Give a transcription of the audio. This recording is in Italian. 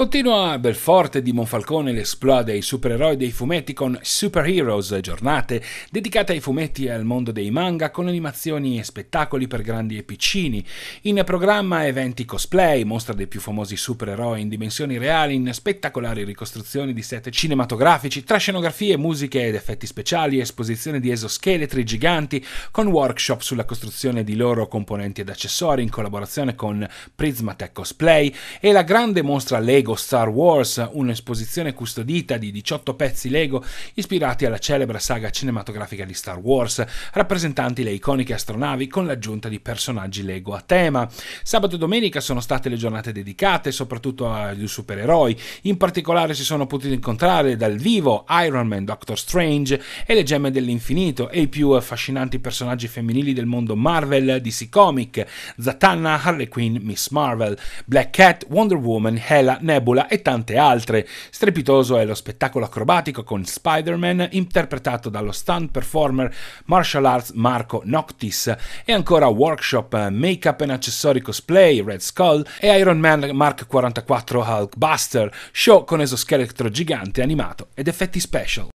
Continua Belforte di Monfalcone l'esploit dei supereroi dei fumetti con Super Heroes, giornate dedicate ai fumetti e al mondo dei manga con animazioni e spettacoli per grandi e piccini. In programma eventi cosplay, mostra dei più famosi supereroi in dimensioni reali in spettacolari ricostruzioni di set cinematografici, tra scenografie, musiche ed effetti speciali, esposizione di esoscheletri giganti con workshop sulla costruzione di loro componenti ed accessori in collaborazione con Prismatech Cosplay e la grande mostra Lego Lego Star Wars, un'esposizione custodita di 18 pezzi Lego ispirati alla celebre saga cinematografica di Star Wars, rappresentanti le iconiche astronavi con l'aggiunta di personaggi Lego a tema. Sabato e domenica sono state le giornate dedicate soprattutto agli supereroi, in particolare si sono potuti incontrare dal vivo Iron Man, Doctor Strange e le gemme dell'infinito e i più affascinanti personaggi femminili del mondo Marvel, DC Comic, Zatanna, Harley Quinn, Miss Marvel, Black Cat, Wonder Woman, Hela, Nebula Ebola e tante altre. Strepitoso è lo spettacolo acrobatico con Spider-Man interpretato dallo stunt performer martial arts Marco Noctis e ancora workshop eh, make-up and accessori cosplay Red Skull e Iron Man Mark 44 Hulkbuster, show con esoscheletro gigante animato ed effetti special.